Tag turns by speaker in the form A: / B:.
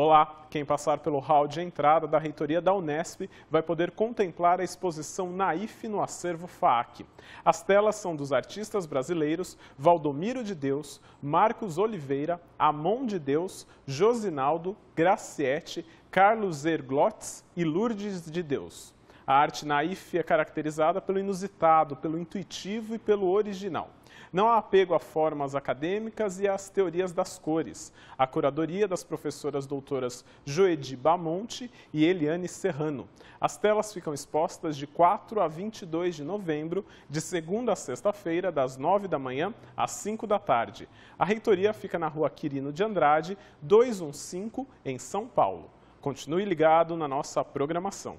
A: Olá, quem passar pelo hall de entrada da reitoria da Unesp vai poder contemplar a exposição Naif no acervo FAAC. As telas são dos artistas brasileiros Valdomiro de Deus, Marcos Oliveira, Amon de Deus, Josinaldo, Graciete, Carlos Erglotz e Lourdes de Deus. A arte naif é caracterizada pelo inusitado, pelo intuitivo e pelo original. Não há apego a formas acadêmicas e às teorias das cores. A curadoria das professoras doutoras Joedi Bamonte e Eliane Serrano. As telas ficam expostas de 4 a 22 de novembro, de segunda a sexta-feira, das 9 da manhã às 5 da tarde. A reitoria fica na rua Quirino de Andrade, 215, em São Paulo. Continue ligado na nossa programação.